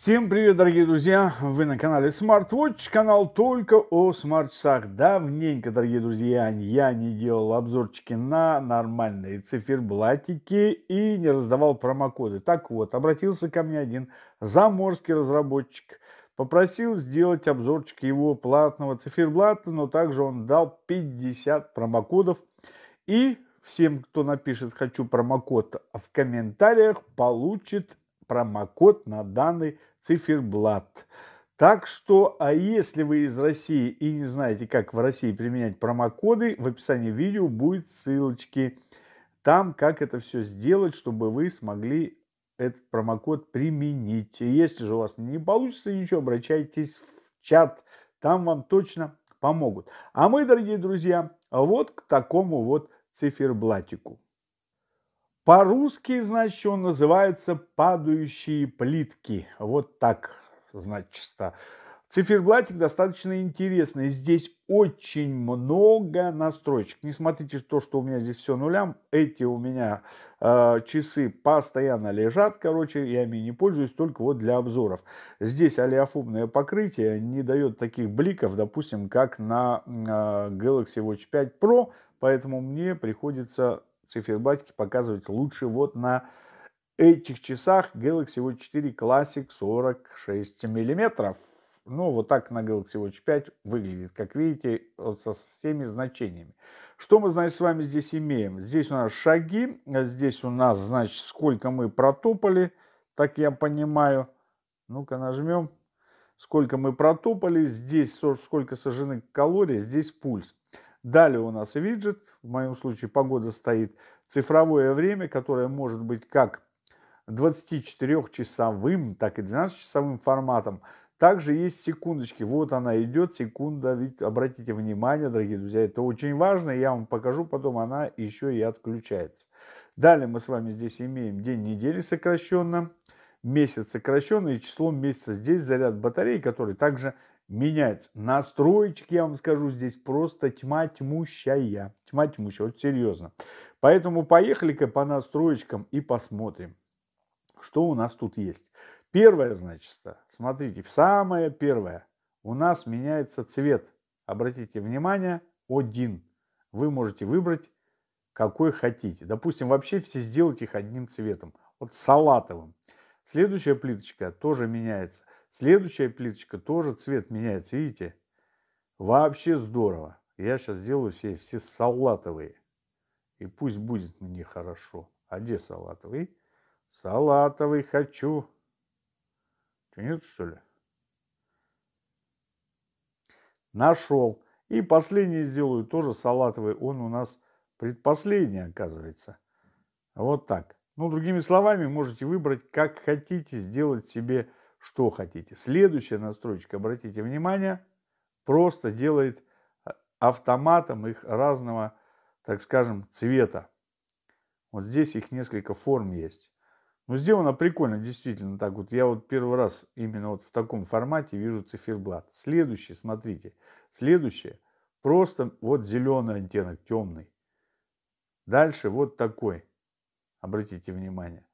Всем привет, дорогие друзья! Вы на канале SmartWatch, канал только о смарт-часах. Давненько, дорогие друзья, я не делал обзорчики на нормальные циферблатики и не раздавал промокоды. Так вот, обратился ко мне один заморский разработчик, попросил сделать обзорчик его платного циферблата, но также он дал 50 промокодов и всем, кто напишет «хочу промокод» в комментариях, получит промокод на данный циферблат. Так что, а если вы из России и не знаете, как в России применять промокоды, в описании видео будет ссылочки. Там, как это все сделать, чтобы вы смогли этот промокод применить. И если же у вас не получится ничего, обращайтесь в чат. Там вам точно помогут. А мы, дорогие друзья, вот к такому вот циферблатику. По-русски, значит, он называется «Падающие плитки». Вот так, значит. Циферблатик достаточно интересный. Здесь очень много настроечек. Не смотрите то, что у меня здесь все нулям. Эти у меня э, часы постоянно лежат, короче, я ими не пользуюсь, только вот для обзоров. Здесь олеофобное покрытие не дает таких бликов, допустим, как на э, Galaxy Watch 5 Pro, поэтому мне приходится Циферблатики показывать лучше вот на этих часах Galaxy Watch 4 Classic 46 миллиметров. Ну, вот так на Galaxy Watch 5 выглядит, как видите, вот со всеми значениями. Что мы, значит, с вами здесь имеем? Здесь у нас шаги, здесь у нас, значит, сколько мы протопали, так я понимаю. Ну-ка нажмем. Сколько мы протопали, здесь сколько сожжены калорий, здесь пульс. Далее у нас виджет, в моем случае погода стоит, цифровое время, которое может быть как 24-часовым, так и 12-часовым форматом. Также есть секундочки. Вот она идет, секунда. Ведь обратите внимание, дорогие друзья, это очень важно. Я вам покажу, потом она еще и отключается. Далее мы с вами здесь имеем день недели сокращенно, месяц сокращенный, число месяца. Здесь заряд батареи, который также менять настройки, я вам скажу, здесь просто тьма тьмущая. Тьма тьмущая, вот серьезно. Поэтому поехали-ка по настройкам и посмотрим, что у нас тут есть. Первое, значит, смотрите, самое первое. У нас меняется цвет. Обратите внимание, один. Вы можете выбрать, какой хотите. Допустим, вообще все сделать их одним цветом. Вот салатовым. Следующая плиточка тоже меняется. Следующая плиточка тоже цвет меняется. Видите? Вообще здорово. Я сейчас сделаю все, все салатовые. И пусть будет мне хорошо. А где салатовый? Салатовый хочу. Что, нет, что ли? Нашел. И последний сделаю тоже салатовый. Он у нас предпоследний, оказывается. Вот так но ну, другими словами, можете выбрать, как хотите, сделать себе что хотите. Следующая настройка, обратите внимание, просто делает а, автоматом их разного, так скажем, цвета. Вот здесь их несколько форм есть. Но ну, сделано прикольно, действительно, так вот. Я вот первый раз именно вот в таком формате вижу циферблат. Следующее, смотрите, следующее. Просто вот зеленый оттенок, темный. Дальше вот такой. Обратите внимание.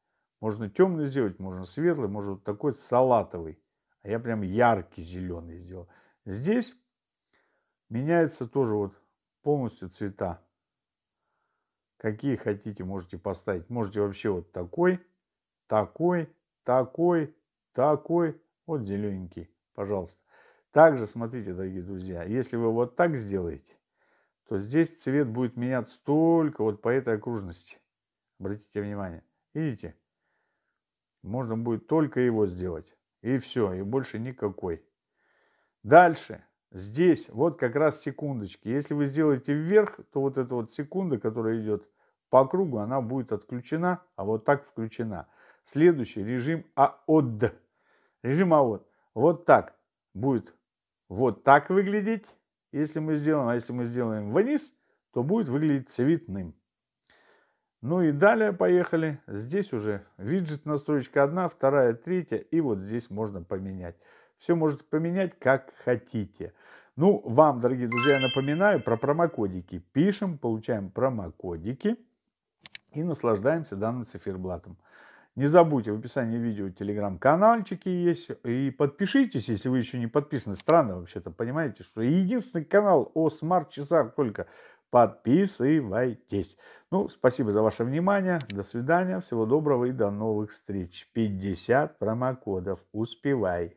Можно темный сделать, можно светлый, можно вот такой салатовый. А я прям яркий зеленый сделал. Здесь меняется тоже вот полностью цвета. Какие хотите, можете поставить. Можете вообще вот такой, такой, такой, такой. Вот зелененький, пожалуйста. Также, смотрите, дорогие друзья, если вы вот так сделаете, то здесь цвет будет меняться только вот по этой окружности. Обратите внимание. Видите? Можно будет только его сделать. И все, и больше никакой. Дальше. Здесь вот как раз секундочки. Если вы сделаете вверх, то вот эта вот секунда, которая идет по кругу, она будет отключена, а вот так включена. Следующий режим АОД. Режим АОД. Вот так будет вот так выглядеть, если мы сделаем. А если мы сделаем вниз, то будет выглядеть цветным. Ну и далее поехали. Здесь уже виджет настройка одна, вторая, третья. И вот здесь можно поменять. Все можете поменять как хотите. Ну, вам, дорогие друзья, я напоминаю про промокодики. Пишем, получаем промокодики и наслаждаемся данным циферблатом. Не забудьте, в описании видео телеграм канальчики есть. И подпишитесь, если вы еще не подписаны. Странно вообще-то, понимаете, что единственный канал о смарт-часах только Подписывайтесь. Ну, спасибо за ваше внимание. До свидания. Всего доброго и до новых встреч. 50 промокодов. Успевай.